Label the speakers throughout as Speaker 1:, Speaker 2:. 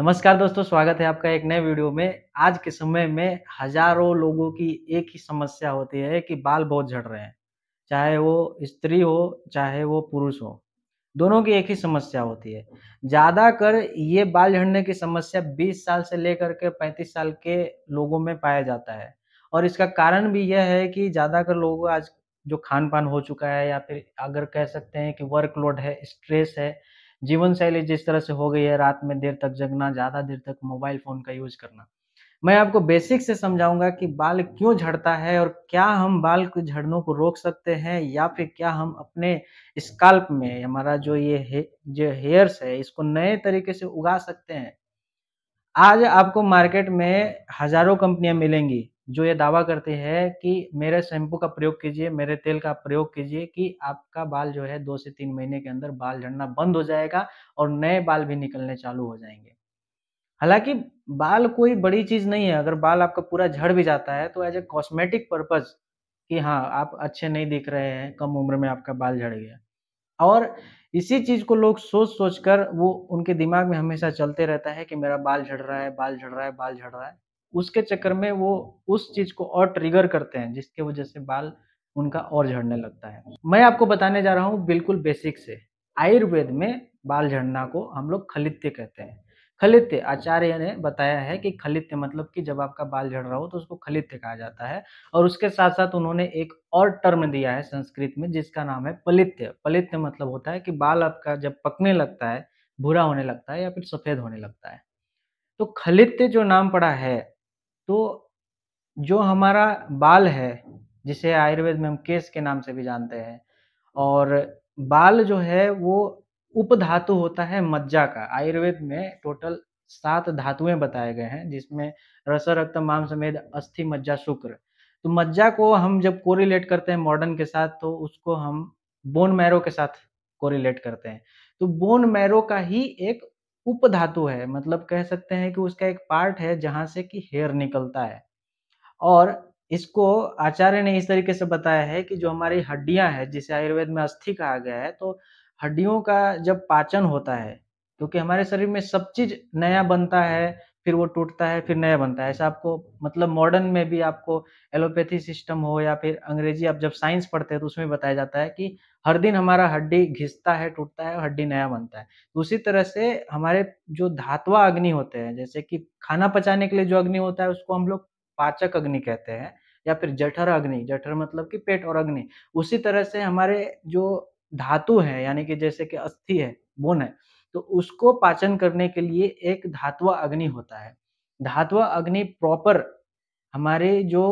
Speaker 1: नमस्कार दोस्तों स्वागत है आपका एक नए वीडियो में आज के समय में हजारों लोगों की एक ही समस्या होती है कि बाल बहुत झड़ रहे हैं चाहे वो स्त्री हो चाहे वो पुरुष हो दोनों की एक ही समस्या होती है ज़्यादा कर ये बाल झड़ने की समस्या 20 साल से लेकर के 35 साल के लोगों में पाया जाता है और इसका कारण भी यह है कि ज़्यादा कर लोगों आज जो खान पान हो चुका है या फिर अगर कह सकते हैं कि वर्कलोड है स्ट्रेस है जीवन शैली जिस तरह से हो गई है रात में देर तक जगना ज़्यादा देर तक मोबाइल फ़ोन का यूज करना मैं आपको बेसिक से समझाऊंगा कि बाल क्यों झड़ता है और क्या हम बाल के झड़नों को रोक सकते हैं या फिर क्या हम अपने स्काल्प में हमारा जो ये हे, जो हेयर्स है इसको नए तरीके से उगा सकते हैं आज आपको मार्केट में हजारों कंपनियां मिलेंगी जो ये दावा करते हैं कि मेरे शैम्पू का प्रयोग कीजिए मेरे तेल का प्रयोग कीजिए कि आपका बाल जो है दो से तीन महीने के अंदर बाल झड़ना बंद हो जाएगा और नए बाल भी निकलने चालू हो जाएंगे हालांकि बाल कोई बड़ी चीज नहीं है अगर बाल आपका पूरा झड़ भी जाता है तो एज ए कॉस्मेटिक पर्पज कि हाँ आप अच्छे नहीं दिख रहे हैं कम उम्र में आपका बाल झड़ गया और इसी चीज को लोग सोच सोच कर वो उनके दिमाग में हमेशा चलते रहता है कि मेरा बाल झड़ रहा है बाल झड़ रहा है बाल झड़ रहा है उसके चक्कर में वो उस चीज को और ट्रिगर करते हैं जिसके वजह से बाल उनका और झड़ने लगता है मैं आपको बताने जा रहा हूँ बिल्कुल बेसिक से आयुर्वेद में बाल झड़ना को हम लोग खलित्य कहते हैं खलित्य आचार्य ने बताया है कि खलित्य मतलब कि जब आपका बाल झड़ रहा हो तो उसको खलित्य कहा जाता है और उसके साथ साथ उन्होंने एक और टर्म दिया है संस्कृत में जिसका नाम है पलित्य पलित्य मतलब होता है कि बाल आपका जब पकने लगता है भूरा होने लगता है या फिर सफेद होने लगता है तो खलित्य जो नाम पड़ा है तो जो हमारा बाल है जिसे आयुर्वेद में हम केस के नाम से भी जानते हैं और बाल जो है वो उपधातु होता है मज्जा का आयुर्वेद में टोटल सात धातुएं बताए गए हैं जिसमें रस रक्त माम समेत अस्थि मज्जा शुक्र तो मज्जा को हम जब कोरिलेट करते हैं मॉडर्न के साथ तो उसको हम बोन मैरो के साथ कोरिलेट करते हैं तो बोन मैरो का ही एक उपधातु है मतलब कह सकते हैं कि उसका एक पार्ट है जहां से कि हेयर निकलता है और इसको आचार्य ने इस तरीके से बताया है कि जो हमारी हड्डियां हैं जिसे आयुर्वेद में अस्थि कहा गया है तो हड्डियों का जब पाचन होता है क्योंकि हमारे शरीर में सब चीज नया बनता है फिर वो टूटता है फिर नया बनता है ऐसा आपको मतलब मॉडर्न में भी आपको एलोपैथी सिस्टम हो या फिर अंग्रेजी आप जब साइंस पढ़ते हैं तो उसमें बताया जाता है कि हर दिन हमारा हड्डी घिसता है टूटता है और हड्डी नया बनता है उसी तरह से हमारे जो धातवा अग्नि होते हैं जैसे कि खाना पचाने के लिए जो अग्नि होता है उसको हम लोग पाचक अग्नि कहते हैं या फिर जठर अग्नि जठर मतलब कि पेट और अग्नि उसी तरह से हमारे जो धातु है यानी कि जैसे कि अस्थि है बोन है तो उसको पाचन करने के लिए एक धातुआ अग्नि होता है धातुआ अग्नि प्रॉपर हमारे जो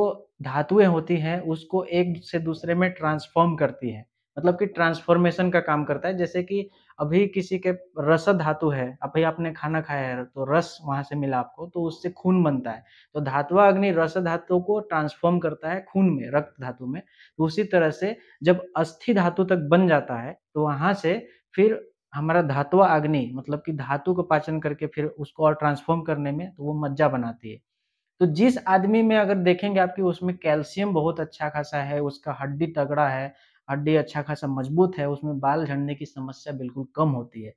Speaker 1: धातुएं होती हैं उसको एक से दूसरे में ट्रांसफॉर्म करती है मतलब कि ट्रांसफॉर्मेशन का काम करता है जैसे कि अभी किसी के रस धातु है अभी आपने खाना खाया है तो रस वहां से मिला आपको तो उससे खून बनता है तो धातुआ अग्नि रस धातु को ट्रांसफॉर्म करता है खून में रक्त धातु में तो उसी तरह से जब अस्थि धातु तक बन जाता है तो वहां से फिर हमारा धातुआ अग्नि मतलब कि धातु को पाचन करके फिर उसको और ट्रांसफॉर्म करने में तो वो मज्जा बनाती है तो जिस आदमी में अगर देखेंगे आपकी उसमें कैल्शियम बहुत अच्छा खासा है उसका हड्डी तगड़ा है हड्डी अच्छा खासा मजबूत है उसमें बाल झड़ने की समस्या बिल्कुल कम होती है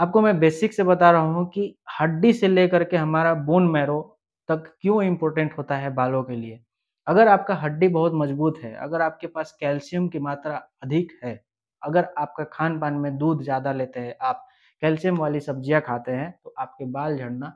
Speaker 1: आपको मैं बेसिक से बता रहा हूँ कि हड्डी से लेकर के हमारा बोन मैरो तक क्यों इम्पोर्टेंट होता है बालों के लिए अगर आपका हड्डी बहुत मजबूत है अगर आपके पास कैल्शियम की मात्रा अधिक है अगर आपका खान पान में दूध ज़्यादा लेते हैं आप कैल्शियम वाली सब्जियां खाते हैं तो आपके बाल झड़ना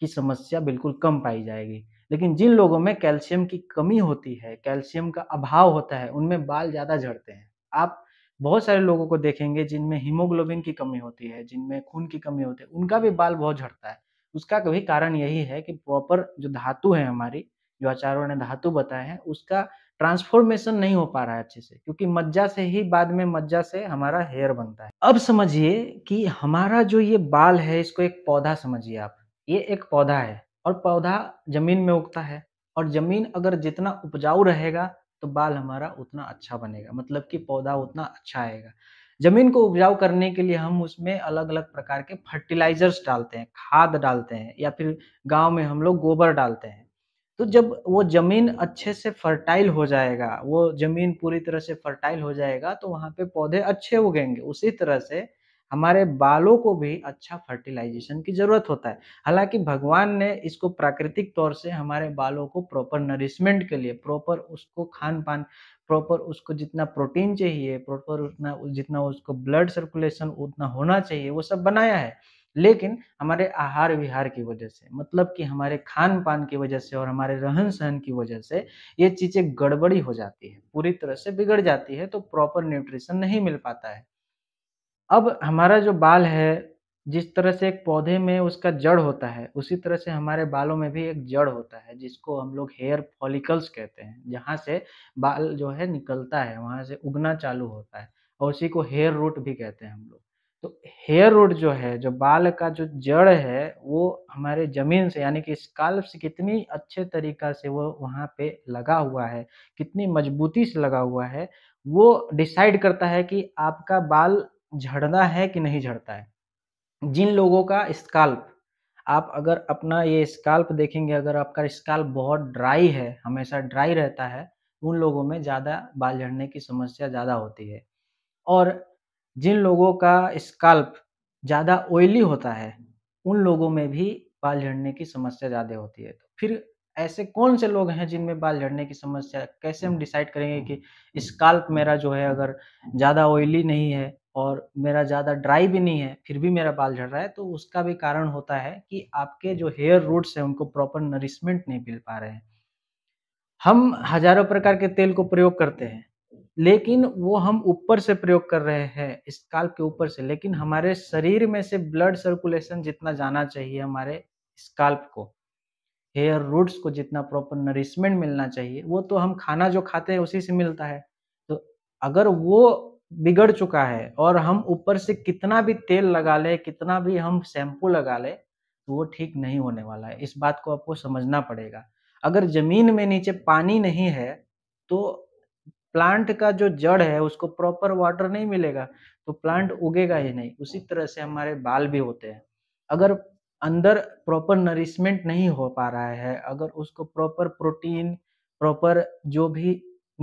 Speaker 1: की समस्या बिल्कुल कम पाई जाएगी लेकिन जिन लोगों में कैल्शियम की कमी होती है कैल्शियम का अभाव होता है उनमें बाल ज़्यादा झड़ते हैं आप बहुत सारे लोगों को देखेंगे जिनमें हीमोग्लोबिन की कमी होती है जिनमें खून की कमी होती है उनका भी बाल बहुत झड़ता है उसका कभी कारण यही है कि प्रॉपर जो धातु है हमारी जो आचार्यों ने धातु बताए हैं उसका ट्रांसफॉर्मेशन नहीं हो पा रहा है अच्छे से क्योंकि मज्जा से ही बाद में मज्जा से हमारा हेयर बनता है अब समझिए कि हमारा जो ये बाल है इसको एक पौधा समझिए आप ये एक पौधा है और पौधा जमीन में उगता है और जमीन अगर जितना उपजाऊ रहेगा तो बाल हमारा उतना अच्छा बनेगा मतलब कि पौधा उतना अच्छा आएगा जमीन को उपजाऊ करने के लिए हम उसमें अलग अलग प्रकार के फर्टिलाइजर्स डालते हैं खाद डालते हैं या फिर गांव में हम लोग गोबर डालते हैं तो जब वो जमीन अच्छे से फर्टाइल हो जाएगा वो जमीन पूरी तरह से फर्टाइल हो जाएगा तो वहाँ पे पौधे अच्छे उगेंगे उसी तरह से हमारे बालों को भी अच्छा फर्टिलाइजेशन की जरूरत होता है हालांकि भगवान ने इसको प्राकृतिक तौर से हमारे बालों को प्रॉपर नरिशमेंट के लिए प्रॉपर उसको खान पान प्रॉपर उसको जितना प्रोटीन चाहिए प्रॉपर उतना जितना उसको ब्लड सर्कुलेशन उतना होना चाहिए वो सब बनाया है लेकिन हमारे आहार विहार की वजह से मतलब कि हमारे खान पान की वजह से और हमारे रहन सहन की वजह से ये चीज़ें गड़बड़ी हो जाती है पूरी तरह से बिगड़ जाती है तो प्रॉपर न्यूट्रिशन नहीं मिल पाता है अब हमारा जो बाल है जिस तरह से एक पौधे में उसका जड़ होता है उसी तरह से हमारे बालों में भी एक जड़ होता है जिसको हम लोग हेयर फॉलिकल्स कहते हैं जहाँ से बाल जो है निकलता है वहाँ से उगना चालू होता है और उसी को हेयर रूट भी कहते हैं हम लोग तो हेयर रूट जो है जो बाल का जो जड़ है वो हमारे ज़मीन से यानी कि स्काल्प से कितनी अच्छे तरीका से वो वहाँ पे लगा हुआ है कितनी मजबूती से लगा हुआ है वो डिसाइड करता है कि आपका बाल झड़ना है कि नहीं झड़ता है जिन लोगों का स्काल्प आप अगर अपना ये स्काल्प देखेंगे अगर आपका स्काल्प बहुत ड्राई है हमेशा ड्राई रहता है उन लोगों में ज़्यादा बाल झड़ने की समस्या ज़्यादा होती है और जिन लोगों का स्काल्प ज़्यादा ऑयली होता है उन लोगों में भी बाल झड़ने की समस्या ज़्यादा होती है तो फिर ऐसे कौन से लोग हैं जिनमें बाल झड़ने की समस्या कैसे हम डिसाइड करेंगे कि स्काल्प मेरा जो है अगर ज़्यादा ऑयली नहीं है और मेरा ज़्यादा ड्राई भी नहीं है फिर भी मेरा बाल झड़ रहा है तो उसका भी कारण होता है कि आपके जो हेयर रूट्स हैं उनको प्रॉपर नरिशमेंट नहीं मिल पा रहे हैं हम हजारों प्रकार के तेल को प्रयोग करते हैं लेकिन वो हम ऊपर से प्रयोग कर रहे हैं स्काल्प के ऊपर से लेकिन हमारे शरीर में से ब्लड सर्कुलेशन जितना जाना चाहिए हमारे स्काल्प को हेयर रूट्स को जितना प्रॉपर नरिशमेंट मिलना चाहिए वो तो हम खाना जो खाते हैं उसी से मिलता है तो अगर वो बिगड़ चुका है और हम ऊपर से कितना भी तेल लगा ले कितना भी हम शैम्पू लगा ले तो वो ठीक नहीं होने वाला है इस बात को आपको समझना पड़ेगा अगर जमीन में नीचे पानी नहीं है तो प्लांट का जो जड़ है उसको प्रॉपर वाटर नहीं मिलेगा तो प्लांट उगेगा ही नहीं उसी तरह से हमारे बाल भी होते हैं अगर अंदर प्रॉपर नरिशमेंट नहीं हो पा रहा है अगर उसको प्रॉपर प्रोटीन प्रॉपर जो भी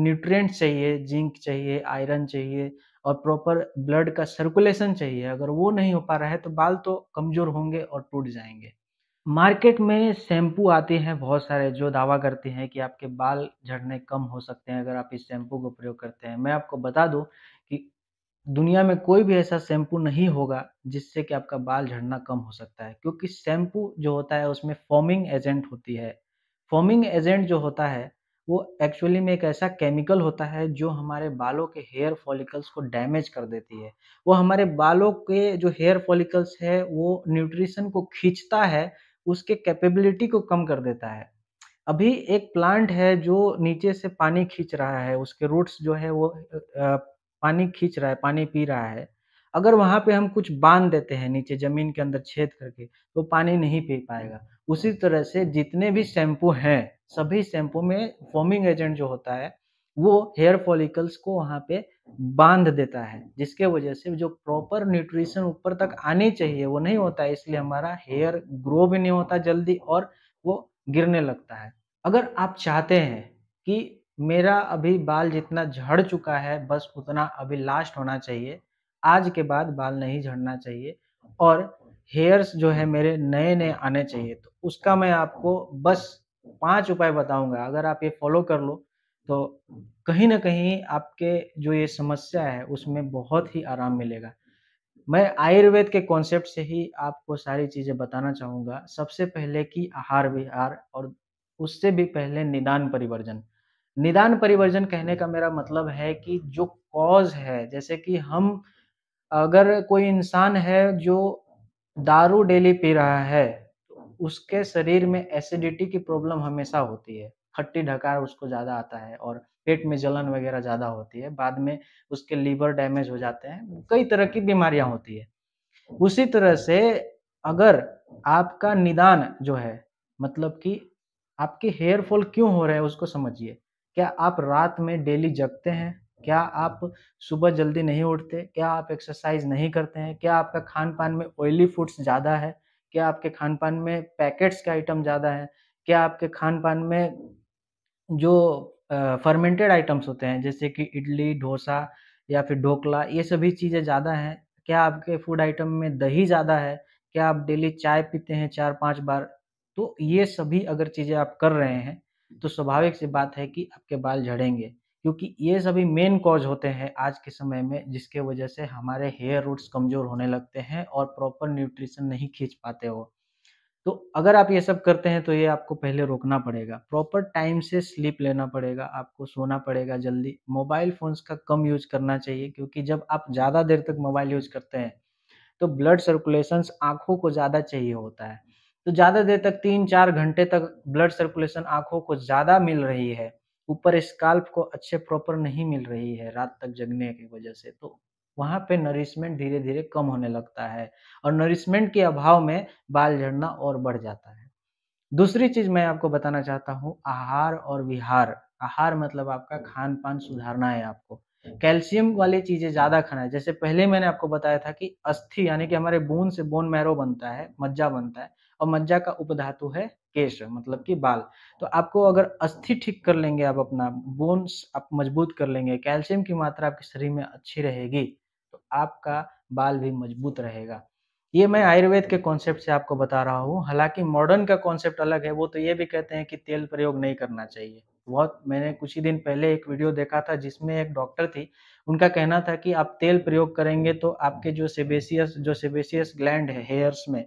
Speaker 1: न्यूट्रिएंट चाहिए जिंक चाहिए आयरन चाहिए और प्रॉपर ब्लड का सर्कुलेशन चाहिए अगर वो नहीं हो पा रहा है तो बाल तो कमज़ोर होंगे और टूट जाएंगे मार्केट में शैम्पू आते हैं बहुत सारे जो दावा करते हैं कि आपके बाल झड़ने कम हो सकते हैं अगर आप इस शैम्पू को प्रयोग करते हैं मैं आपको बता दूं कि दुनिया में कोई भी ऐसा शैम्पू नहीं होगा जिससे कि आपका बाल झड़ना कम हो सकता है क्योंकि शैम्पू जो होता है उसमें फॉर्मिंग एजेंट होती है फॉर्मिंग एजेंट जो होता है वो एक्चुअली में एक ऐसा केमिकल होता है जो हमारे बालों के हेयर फॉलिकल्स को डैमेज कर देती है वो हमारे बालों के जो हेयर फॉलिकल्स है वो न्यूट्रिशन को खींचता है उसके कैपेबिलिटी को कम कर देता है अभी एक प्लांट है जो नीचे से पानी खींच रहा है उसके रूट्स जो है वो पानी खींच रहा है पानी पी रहा है अगर वहाँ पे हम कुछ बांध देते हैं नीचे ज़मीन के अंदर छेद करके तो पानी नहीं पी पाएगा उसी तरह से जितने भी शैम्पू हैं सभी शैम्पू में फॉर्मिंग एजेंट जो होता है वो हेयर फॉलिकल्स को वहाँ पे बांध देता है जिसके वजह से जो प्रॉपर न्यूट्रिशन ऊपर तक आनी चाहिए वो नहीं होता है इसलिए हमारा हेयर ग्रो भी नहीं होता जल्दी और वो गिरने लगता है अगर आप चाहते हैं कि मेरा अभी बाल जितना झड़ चुका है बस उतना अभी लास्ट होना चाहिए आज के बाद बाल नहीं झड़ना चाहिए और हेयर्स जो है मेरे नए नए आने चाहिए तो उसका मैं आपको बस पांच उपाय बताऊंगा अगर आप ये फॉलो कर लो तो कहीं ना कहीं आपके जो ये समस्या है उसमें बहुत ही आराम मिलेगा मैं आयुर्वेद के कॉन्सेप्ट से ही आपको सारी चीज़ें बताना चाहूँगा सबसे पहले कि आहार विहार और उससे भी पहले निदान परिवर्जन निदान परिवर्जन कहने का मेरा मतलब है कि जो कॉज है जैसे कि हम अगर कोई इंसान है जो दारू डेली पी रहा है उसके शरीर में एसिडिटी की प्रॉब्लम हमेशा होती है खट्टी ढकार उसको ज़्यादा आता है और पेट में जलन वगैरह ज़्यादा होती है बाद में उसके लीवर डैमेज हो जाते हैं कई तरह की बीमारियां होती है उसी तरह से अगर आपका निदान जो है मतलब कि आपके हेयर फॉल क्यों हो रहे हैं उसको समझिए क्या आप रात में डेली जगते हैं क्या आप सुबह जल्दी नहीं उठते क्या आप एक्सरसाइज नहीं करते हैं क्या आपका खान पान में ऑयली फूड्स ज़्यादा है क्या आपके खान पान में पैकेट्स के आइटम ज़्यादा है क्या आपके खान पान में जो फर्मेंटेड आइटम्स होते हैं जैसे कि इडली डोसा या फिर ढोकला ये सभी चीज़ें ज़्यादा हैं क्या आपके फूड आइटम में दही ज़्यादा है क्या आप डेली चाय पीते हैं चार पाँच बार तो ये सभी अगर चीज़ें आप कर रहे हैं तो स्वाभाविक सी बात है कि आपके बाल झड़ेंगे क्योंकि ये सभी मेन कॉज होते हैं आज के समय में जिसके वजह से हमारे हेयर रूट्स कमज़ोर होने लगते हैं और प्रॉपर न्यूट्रिशन नहीं खींच पाते हो तो अगर आप ये सब करते हैं तो ये आपको पहले रोकना पड़ेगा प्रॉपर टाइम से स्लीप लेना पड़ेगा आपको सोना पड़ेगा जल्दी मोबाइल फ़ोन्स का कम यूज करना चाहिए क्योंकि जब आप ज़्यादा देर तक मोबाइल यूज करते हैं तो ब्लड सर्कुलेशन आँखों को ज़्यादा चाहिए होता है तो ज़्यादा देर तक तीन चार घंटे तक ब्लड सर्कुलेशन आँखों को ज़्यादा मिल रही है ऊपर स्काल्प को अच्छे प्रॉपर नहीं मिल रही है रात तक जगने की वजह से तो वहाँ पे नरिशमेंट धीरे धीरे कम होने लगता है और नरिशमेंट के अभाव में बाल झड़ना और बढ़ जाता है दूसरी चीज मैं आपको बताना चाहता हूँ आहार और विहार आहार मतलब आपका खान पान सुधारना है आपको कैल्शियम वाली चीजें ज्यादा खाना है जैसे पहले मैंने आपको बताया था कि अस्थि यानी कि हमारे बोन से बोन मैरो बनता है मज्जा बनता है और मज्जा का उपधातु है केश मतलब कि बाल तो आपको अगर अस्थि ठीक कर लेंगे आप अपना बोन्स आप मजबूत कर लेंगे कैल्शियम की मात्रा आपके शरीर में अच्छी रहेगी आपका बाल भी मजबूत रहेगा ये मैं आयुर्वेद के कॉन्सेप्ट से आपको बता रहा हूँ हालांकि मॉडर्न का कॉन्सेप्ट अलग है वो तो ये भी कहते हैं कि तेल प्रयोग नहीं करना चाहिए बहुत मैंने कुछ ही दिन पहले एक वीडियो देखा था जिसमें एक डॉक्टर थी उनका कहना था कि आप तेल प्रयोग करेंगे तो आपके जो सेबेसियस जो सेबेसियस ग्लैंड है हेयर्स में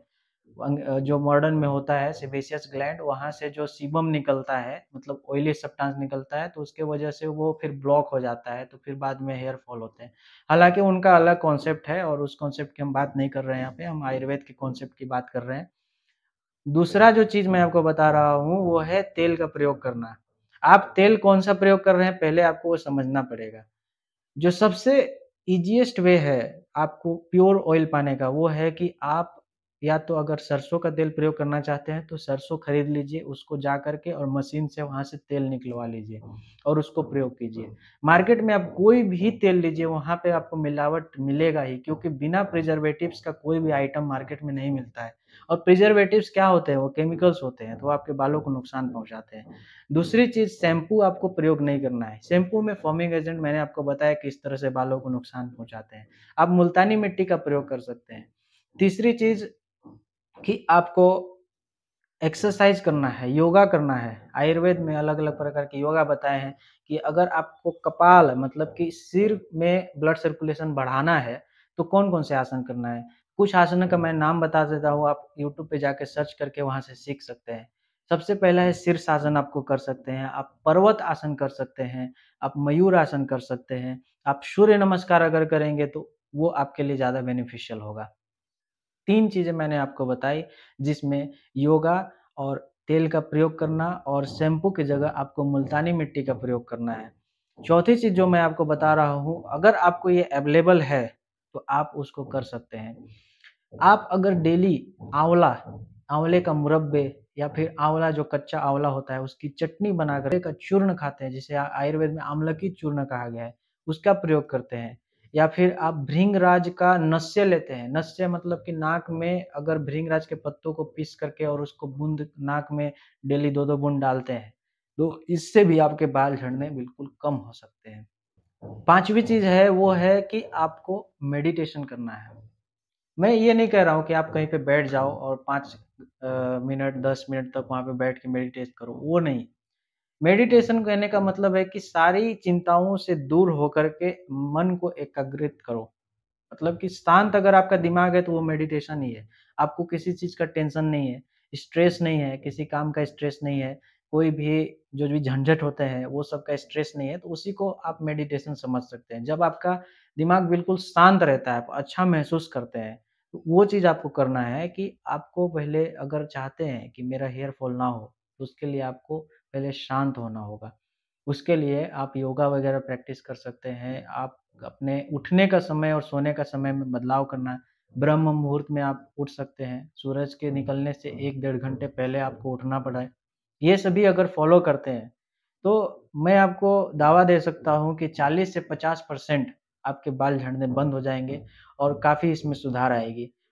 Speaker 1: जो मॉडर्न में होता है सेबेसियस ग्लैंड वहाँ से जो सीबम निकलता है मतलब ऑयली सब्सटेंस निकलता है तो उसके वजह से वो फिर ब्लॉक हो जाता है तो फिर बाद में हेयर फॉल होते हैं हालांकि उनका अलग कॉन्सेप्ट है और उस कॉन्सेप्ट की हम बात नहीं कर रहे हैं यहाँ पे हम आयुर्वेद के कॉन्सेप्ट की बात कर रहे हैं दूसरा जो चीज़ मैं आपको बता रहा हूँ वो है तेल का प्रयोग करना आप तेल कौन सा प्रयोग कर रहे हैं पहले आपको वो समझना पड़ेगा जो सबसे ईजिएस्ट वे है आपको प्योर ऑयल पाने का वो है कि आप या तो अगर सरसों का तेल प्रयोग करना चाहते हैं तो सरसों खरीद लीजिए उसको जा करके और मशीन से वहाँ से तेल निकलवा लीजिए और उसको प्रयोग कीजिए मार्केट में आप कोई भी तेल लीजिए वहाँ पे आपको मिलावट मिलेगा ही क्योंकि बिना प्रिजर्वेटिव्स का कोई भी आइटम मार्केट में नहीं मिलता है और प्रिजर्वेटिव्स क्या होते हैं वो केमिकल्स होते हैं तो आपके बालों को नुकसान पहुंचाते हैं दूसरी चीज़ शैम्पू आपको प्रयोग नहीं करना है शैम्पू में फॉर्मिंग एजेंट मैंने आपको बताया किस तरह से बालों को नुकसान पहुंचाते हैं आप मुल्तानी मिट्टी का प्रयोग कर सकते हैं तीसरी चीज़ कि आपको एक्सरसाइज करना है योगा करना है आयुर्वेद में अलग अलग प्रकार के योगा बताए हैं कि अगर आपको कपाल मतलब कि सिर में ब्लड सर्कुलेशन बढ़ाना है तो कौन कौन से आसन करना है कुछ आसन का मैं नाम बता देता हूँ आप यूट्यूब पे जाके सर्च करके वहाँ से सीख सकते हैं सबसे पहला है शीर्ष आसन आपको कर सकते हैं आप पर्वत आसन कर सकते हैं आप मयूर आसन कर सकते हैं आप सूर्य नमस्कार अगर करेंगे तो वो आपके लिए ज़्यादा बेनिफिशियल होगा तीन चीज़ें मैंने आपको बताई जिसमें योगा और तेल का प्रयोग करना और शैम्पू की जगह आपको मुल्तानी मिट्टी का प्रयोग करना है चौथी चीज़ जो मैं आपको बता रहा हूँ अगर आपको ये अवेलेबल है तो आप उसको कर सकते हैं आप अगर डेली आंवला आंवले का मुरब्बे या फिर आंवला जो कच्चा आंवला होता है उसकी चटनी बनाकर का चूर्ण खाते हैं जिसे आयुर्वेद में आमलकी चूर्ण कहा गया है उसका प्रयोग करते हैं या फिर आप भृंगराज का नस्य लेते हैं नस्य मतलब कि नाक में अगर भृंगराज के पत्तों को पीस करके और उसको बूंद नाक में डेली दो दो बूंद डालते हैं तो इससे भी आपके बाल झड़ने बिल्कुल कम हो सकते हैं पांचवी चीज है वो है कि आपको मेडिटेशन करना है मैं ये नहीं कह रहा हूँ कि आप कहीं पे बैठ जाओ और पाँच मिनट दस मिनट तक वहाँ पे बैठ के मेडिटेट करो वो नहीं मेडिटेशन कहने का मतलब है कि सारी चिंताओं से दूर होकर के मन को एकाग्रित करो मतलब कि शांत अगर आपका दिमाग है तो वो मेडिटेशन ही है आपको किसी चीज़ का टेंशन नहीं है स्ट्रेस नहीं है किसी काम का स्ट्रेस नहीं है कोई भी जो भी झंझट होते हैं वो सब का स्ट्रेस नहीं है तो उसी को आप मेडिटेशन समझ सकते हैं जब आपका दिमाग बिल्कुल शांत रहता है आप अच्छा महसूस करते हैं तो वो चीज़ आपको करना है कि आपको पहले अगर चाहते हैं कि मेरा हेयर फॉल ना हो तो उसके लिए आपको पहले शांत होना होगा उसके लिए आप योगा वगैरह प्रैक्टिस कर सकते हैं आप अपने उठने का समय और सोने का समय में बदलाव करना ब्रह्म मुहूर्त में आप उठ सकते हैं सूरज के निकलने से एक डेढ़ घंटे पहले आपको उठना पड़ा है ये सभी अगर फॉलो करते हैं तो मैं आपको दावा दे सकता हूँ कि 40 से 50 परसेंट आपके बाल झड़ने बंद हो जाएंगे और काफ़ी इसमें सुधार आएगी